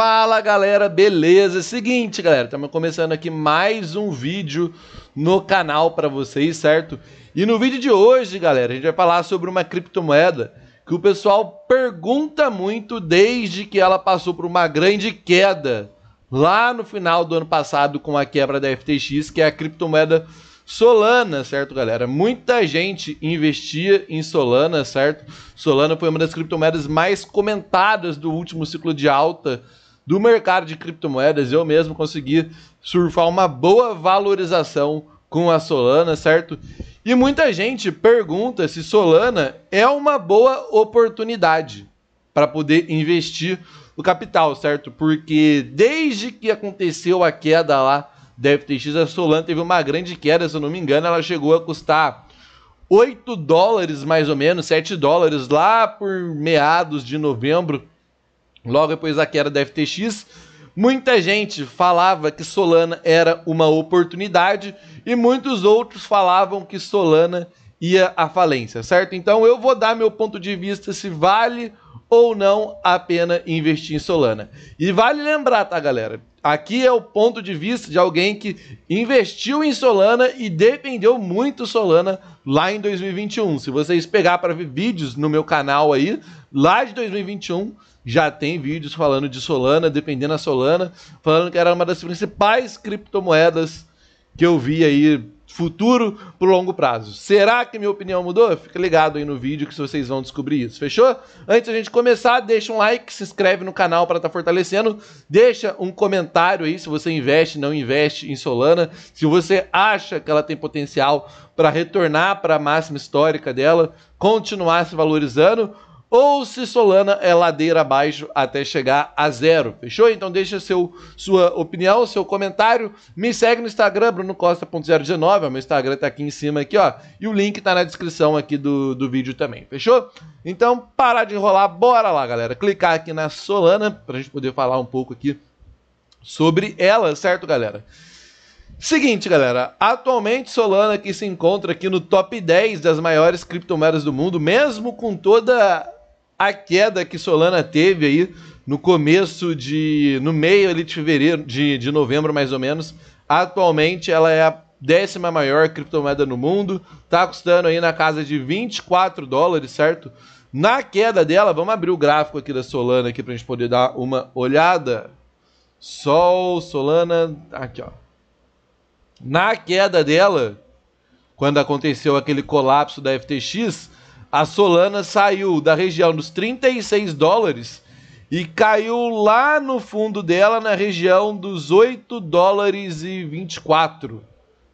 Fala galera, beleza? É seguinte, galera, estamos começando aqui mais um vídeo no canal para vocês, certo? E no vídeo de hoje, galera, a gente vai falar sobre uma criptomoeda que o pessoal pergunta muito desde que ela passou por uma grande queda lá no final do ano passado com a quebra da FTX, que é a criptomoeda Solana, certo, galera? Muita gente investia em Solana, certo? Solana foi uma das criptomoedas mais comentadas do último ciclo de alta do mercado de criptomoedas. Eu mesmo consegui surfar uma boa valorização com a Solana, certo? E muita gente pergunta se Solana é uma boa oportunidade para poder investir o capital, certo? Porque desde que aconteceu a queda lá da FTX, a Solana teve uma grande queda, se eu não me engano, ela chegou a custar 8 dólares mais ou menos, 7 dólares lá por meados de novembro Logo depois da queda da FTX, muita gente falava que Solana era uma oportunidade e muitos outros falavam que Solana ia à falência, certo? Então eu vou dar meu ponto de vista se vale ou não a pena investir em Solana. E vale lembrar, tá, galera? Aqui é o ponto de vista de alguém que investiu em Solana e dependeu muito Solana lá em 2021. Se vocês pegar para ver vídeos no meu canal aí, lá de 2021, já tem vídeos falando de Solana, dependendo da Solana, falando que era uma das principais criptomoedas que eu vi aí futuro pro longo prazo. Será que minha opinião mudou? Fica ligado aí no vídeo que vocês vão descobrir isso, fechou? Antes da gente começar, deixa um like, se inscreve no canal para estar tá fortalecendo, deixa um comentário aí se você investe, não investe em Solana, se você acha que ela tem potencial para retornar para a máxima histórica dela, continuar se valorizando ou se Solana é ladeira abaixo até chegar a zero. Fechou? Então deixa seu, sua opinião, seu comentário. Me segue no Instagram, brunocosta.019. O meu Instagram tá aqui em cima, aqui, ó. E o link tá na descrição aqui do, do vídeo também. Fechou? Então, parar de enrolar, bora lá, galera. Clicar aqui na Solana pra gente poder falar um pouco aqui sobre ela, certo, galera? Seguinte, galera, atualmente Solana que se encontra aqui no top 10 das maiores criptomoedas do mundo, mesmo com toda a queda que Solana teve aí no começo de. no meio ali de fevereiro, de, de novembro mais ou menos. Atualmente ela é a décima maior criptomoeda no mundo, tá custando aí na casa de 24 dólares, certo? Na queda dela, vamos abrir o gráfico aqui da Solana aqui a gente poder dar uma olhada. Sol, Solana, aqui ó. Na queda dela, quando aconteceu aquele colapso da FTX, a Solana saiu da região dos 36 dólares e caiu lá no fundo dela na região dos 8 dólares e 24,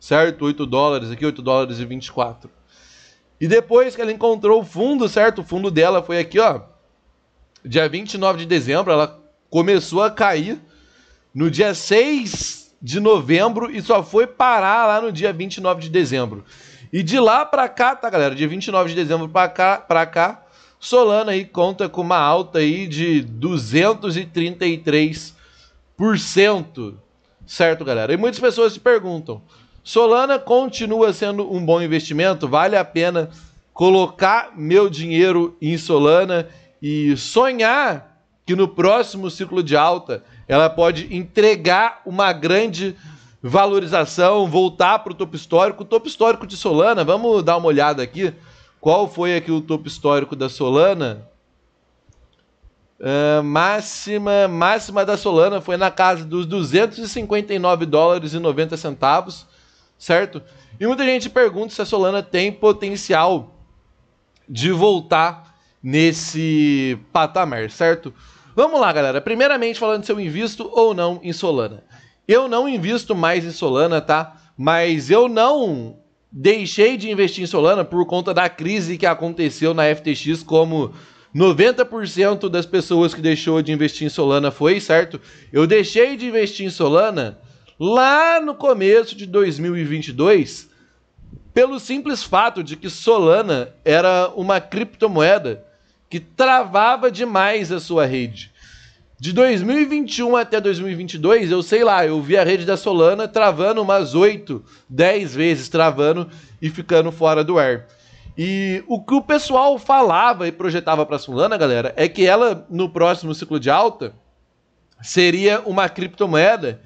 certo? 8 dólares aqui, 8 dólares e 24. E depois que ela encontrou o fundo, certo? O fundo dela foi aqui, ó. Dia 29 de dezembro, ela começou a cair no dia 6 de novembro e só foi parar lá no dia 29 de dezembro. E de lá para cá, tá, galera? De 29 de dezembro para cá, para cá, Solana aí conta com uma alta aí de 233%, certo, galera? E muitas pessoas se perguntam: Solana continua sendo um bom investimento? Vale a pena colocar meu dinheiro em Solana e sonhar que no próximo ciclo de alta ela pode entregar uma grande valorização, voltar para o topo histórico, o topo histórico de Solana. Vamos dar uma olhada aqui. Qual foi aqui o topo histórico da Solana? Uh, máxima, máxima da Solana foi na casa dos 259 dólares e 90 centavos, certo? E muita gente pergunta se a Solana tem potencial de voltar nesse patamar, certo? Vamos lá, galera. Primeiramente falando se eu invisto ou não em Solana. Eu não invisto mais em Solana, tá? Mas eu não deixei de investir em Solana por conta da crise que aconteceu na FTX, como 90% das pessoas que deixou de investir em Solana foi, certo? Eu deixei de investir em Solana lá no começo de 2022, pelo simples fato de que Solana era uma criptomoeda que travava demais a sua rede. De 2021 até 2022, eu sei lá, eu vi a rede da Solana travando umas 8, 10 vezes travando e ficando fora do ar. E o que o pessoal falava e projetava para a Solana, galera, é que ela no próximo ciclo de alta seria uma criptomoeda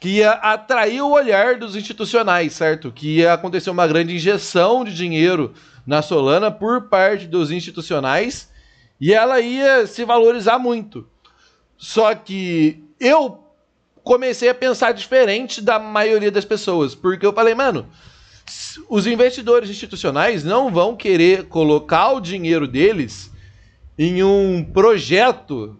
que ia atrair o olhar dos institucionais, certo? Que ia acontecer uma grande injeção de dinheiro na Solana por parte dos institucionais e ela ia se valorizar muito. Só que eu comecei a pensar diferente da maioria das pessoas, porque eu falei, mano, os investidores institucionais não vão querer colocar o dinheiro deles em um projeto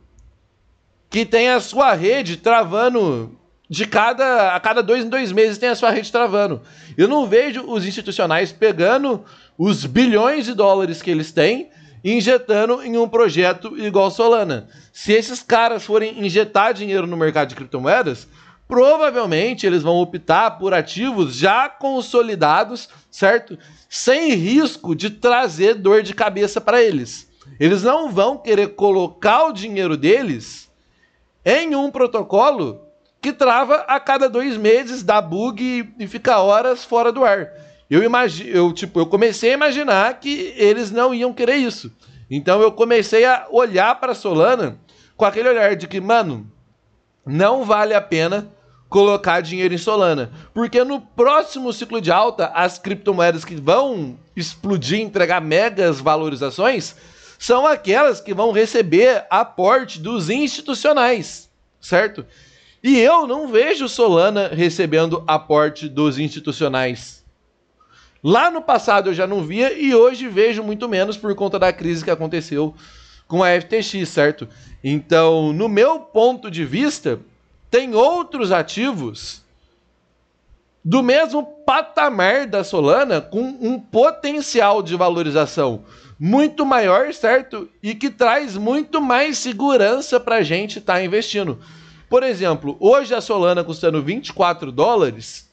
que tem a sua rede travando de cada a cada dois em dois meses tem a sua rede travando. Eu não vejo os institucionais pegando os bilhões de dólares que eles têm injetando em um projeto igual Solana. Se esses caras forem injetar dinheiro no mercado de criptomoedas, provavelmente eles vão optar por ativos já consolidados, certo? Sem risco de trazer dor de cabeça para eles. Eles não vão querer colocar o dinheiro deles em um protocolo que trava a cada dois meses, dá bug e fica horas fora do ar eu imagino, eu, tipo, eu comecei a imaginar que eles não iam querer isso. Então eu comecei a olhar para Solana com aquele olhar de que, mano, não vale a pena colocar dinheiro em Solana, porque no próximo ciclo de alta, as criptomoedas que vão explodir, entregar megas valorizações, são aquelas que vão receber aporte dos institucionais, certo? E eu não vejo Solana recebendo aporte dos institucionais Lá no passado eu já não via e hoje vejo muito menos por conta da crise que aconteceu com a FTX, certo? Então, no meu ponto de vista, tem outros ativos do mesmo patamar da Solana com um potencial de valorização muito maior, certo? E que traz muito mais segurança para a gente estar tá investindo. Por exemplo, hoje a Solana custando 24 dólares,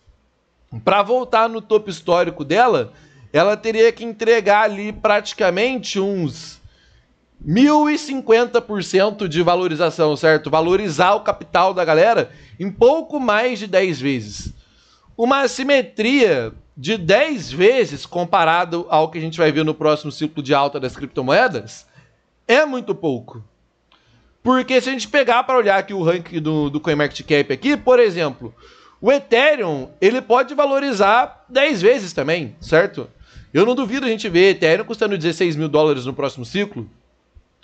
para voltar no topo histórico dela, ela teria que entregar ali praticamente uns 1.050% de valorização, certo? Valorizar o capital da galera em pouco mais de 10 vezes. Uma assimetria de 10 vezes comparado ao que a gente vai ver no próximo ciclo de alta das criptomoedas é muito pouco. Porque se a gente pegar para olhar aqui o ranking do, do CoinMarketCap aqui, por exemplo, o Ethereum, ele pode valorizar 10 vezes também, certo? Eu não duvido a gente ver Ethereum custando 16 mil dólares no próximo ciclo.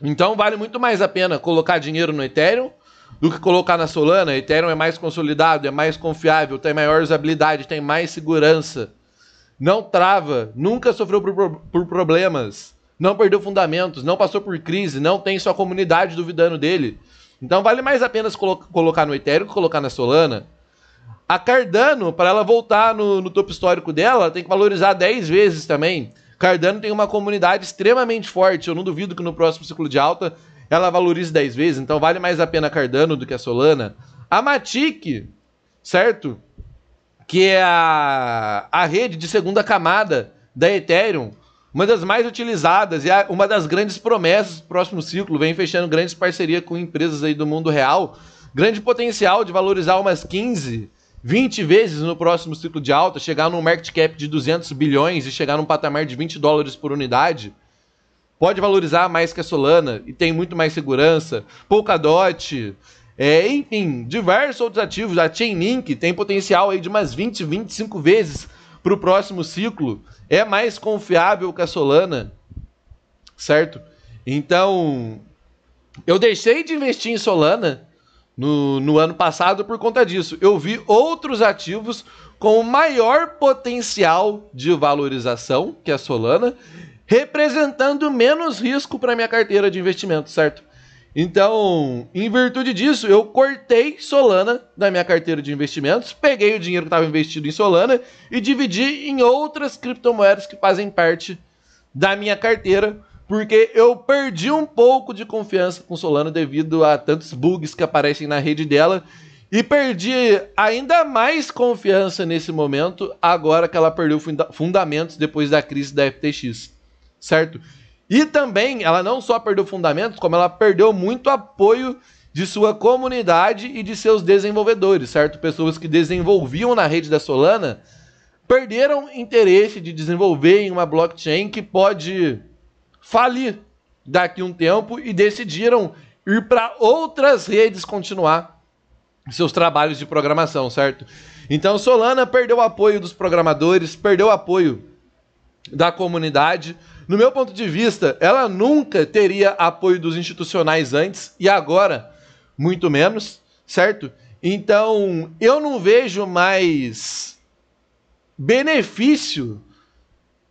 Então vale muito mais a pena colocar dinheiro no Ethereum do que colocar na Solana. Ethereum é mais consolidado, é mais confiável, tem maior usabilidade, tem mais segurança. Não trava, nunca sofreu por, por problemas, não perdeu fundamentos, não passou por crise, não tem sua comunidade duvidando dele. Então vale mais a pena colo colocar no Ethereum que colocar na Solana. A Cardano, para ela voltar no, no topo histórico dela, tem que valorizar 10 vezes também. Cardano tem uma comunidade extremamente forte. Eu não duvido que no próximo ciclo de alta ela valorize 10 vezes. Então vale mais a pena Cardano do que a Solana. A Matic, certo? Que é a, a rede de segunda camada da Ethereum. Uma das mais utilizadas e uma das grandes promessas do próximo ciclo. Vem fechando grandes parcerias com empresas aí do mundo real grande potencial de valorizar umas 15, 20 vezes no próximo ciclo de alta, chegar num market cap de 200 bilhões e chegar num patamar de 20 dólares por unidade, pode valorizar mais que a Solana e tem muito mais segurança. Polkadot, é, enfim, diversos outros ativos. A Chainlink tem potencial aí de umas 20, 25 vezes para o próximo ciclo. É mais confiável que a Solana, certo? Então, eu deixei de investir em Solana no, no ano passado por conta disso. Eu vi outros ativos com maior potencial de valorização que a Solana, representando menos risco para minha carteira de investimento, certo? Então, em virtude disso, eu cortei Solana da minha carteira de investimentos, peguei o dinheiro que estava investido em Solana e dividi em outras criptomoedas que fazem parte da minha carteira porque eu perdi um pouco de confiança com Solana devido a tantos bugs que aparecem na rede dela. E perdi ainda mais confiança nesse momento, agora que ela perdeu fundamentos depois da crise da FTX, certo? E também, ela não só perdeu fundamentos, como ela perdeu muito apoio de sua comunidade e de seus desenvolvedores, certo? Pessoas que desenvolviam na rede da Solana perderam interesse de desenvolver em uma blockchain que pode falir daqui um tempo e decidiram ir para outras redes continuar seus trabalhos de programação, certo? Então Solana perdeu o apoio dos programadores, perdeu o apoio da comunidade. No meu ponto de vista, ela nunca teria apoio dos institucionais antes e agora muito menos, certo? Então, eu não vejo mais benefício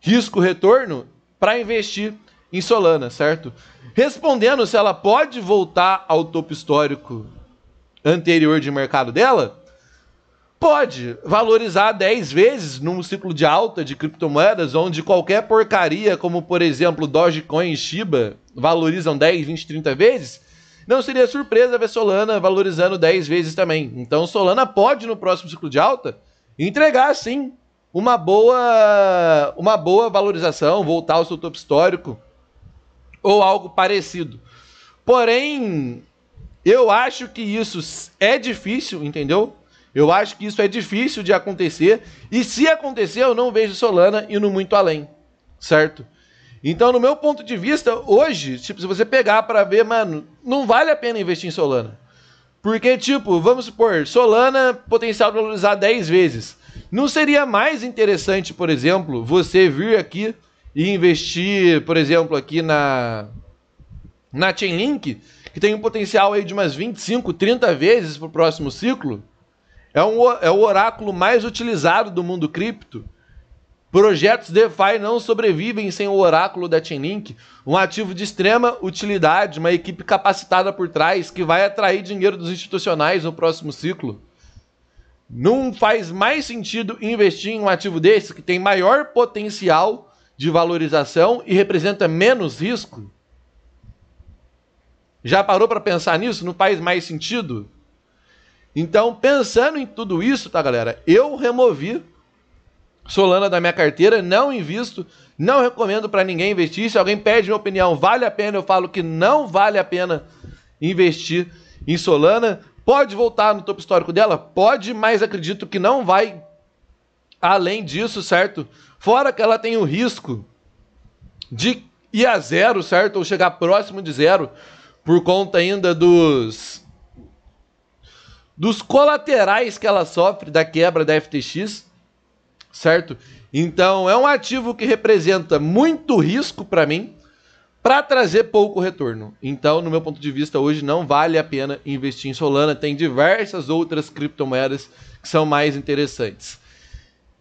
risco retorno para investir em Solana, certo? Respondendo se ela pode voltar ao topo histórico anterior de mercado dela, pode valorizar 10 vezes num ciclo de alta de criptomoedas, onde qualquer porcaria, como por exemplo Dogecoin e Shiba, valorizam 10, 20, 30 vezes. Não seria surpresa ver Solana valorizando 10 vezes também. Então Solana pode no próximo ciclo de alta entregar sim uma boa uma boa valorização, voltar ao seu topo histórico, ou algo parecido. Porém, eu acho que isso é difícil, entendeu? Eu acho que isso é difícil de acontecer. E se acontecer, eu não vejo Solana indo muito além, certo? Então, no meu ponto de vista, hoje, tipo, se você pegar para ver, mano, não vale a pena investir em Solana. Porque, tipo, vamos supor, Solana potencial de valorizar 10 vezes. Não seria mais interessante, por exemplo, você vir aqui e investir, por exemplo, aqui na, na Chainlink, que tem um potencial aí de umas 25, 30 vezes para o próximo ciclo, é, um, é o oráculo mais utilizado do mundo cripto. Projetos DeFi não sobrevivem sem o oráculo da Chainlink, um ativo de extrema utilidade, uma equipe capacitada por trás que vai atrair dinheiro dos institucionais no próximo ciclo. Não faz mais sentido investir em um ativo desse que tem maior potencial de valorização e representa menos risco? Já parou para pensar nisso? Não faz mais sentido? Então, pensando em tudo isso, tá, galera? Eu removi Solana da minha carteira, não invisto, não recomendo para ninguém investir. Se alguém pede minha opinião, vale a pena, eu falo que não vale a pena investir em Solana. Pode voltar no topo histórico dela? Pode, mas acredito que não vai além disso, certo? Fora que ela tem o risco de ir a zero, certo? Ou chegar próximo de zero, por conta ainda dos dos colaterais que ela sofre da quebra da FTX, certo? Então, é um ativo que representa muito risco para mim para trazer pouco retorno. Então, no meu ponto de vista, hoje não vale a pena investir em Solana. Tem diversas outras criptomoedas que são mais interessantes.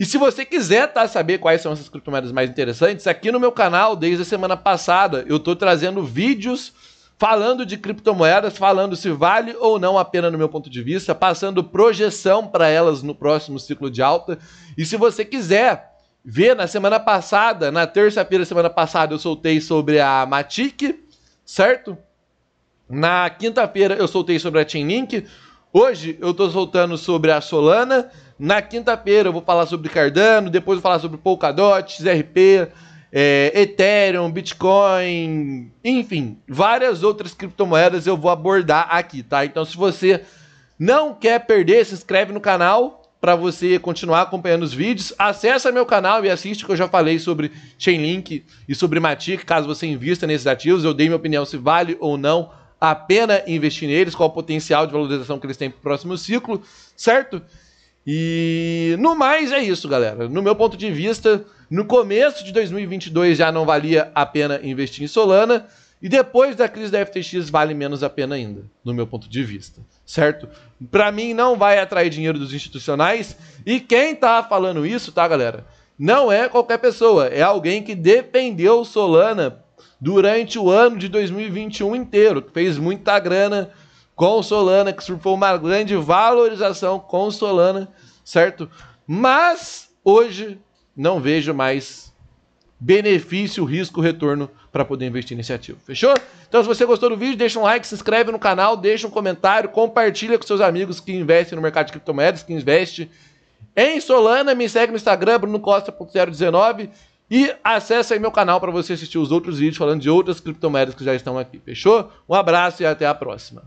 E se você quiser tá, saber quais são essas criptomoedas mais interessantes, aqui no meu canal, desde a semana passada, eu estou trazendo vídeos falando de criptomoedas, falando se vale ou não a pena no meu ponto de vista, passando projeção para elas no próximo ciclo de alta. E se você quiser ver na semana passada, na terça-feira semana passada eu soltei sobre a Matic, certo? Na quinta-feira eu soltei sobre a Chainlink. Hoje eu estou soltando sobre a Solana. Na quinta-feira eu vou falar sobre Cardano, depois vou falar sobre Polkadot, XRP, é, Ethereum, Bitcoin, enfim, várias outras criptomoedas eu vou abordar aqui, tá? Então se você não quer perder, se inscreve no canal para você continuar acompanhando os vídeos. Acesse meu canal e assiste que eu já falei sobre Chainlink e sobre Matic, caso você invista nesses ativos. Eu dei minha opinião se vale ou não a pena investir neles, qual o potencial de valorização que eles têm para o próximo ciclo, certo? E no mais é isso, galera. No meu ponto de vista, no começo de 2022 já não valia a pena investir em Solana e depois da crise da FTX vale menos a pena ainda, no meu ponto de vista, certo? Para mim não vai atrair dinheiro dos institucionais e quem tá falando isso, tá, galera? Não é qualquer pessoa, é alguém que dependeu Solana durante o ano de 2021 inteiro, que fez muita grana com Solana, que surfou uma grande valorização com Solana, certo? Mas hoje não vejo mais benefício, risco, retorno para poder investir nesse ativo. Fechou? Então, se você gostou do vídeo, deixa um like, se inscreve no canal, deixa um comentário, compartilha com seus amigos que investem no mercado de criptomoedas, que investem em Solana, me segue no Instagram, brunocosta.019 e acesse aí meu canal para você assistir os outros vídeos falando de outras criptomoedas que já estão aqui. Fechou? Um abraço e até a próxima.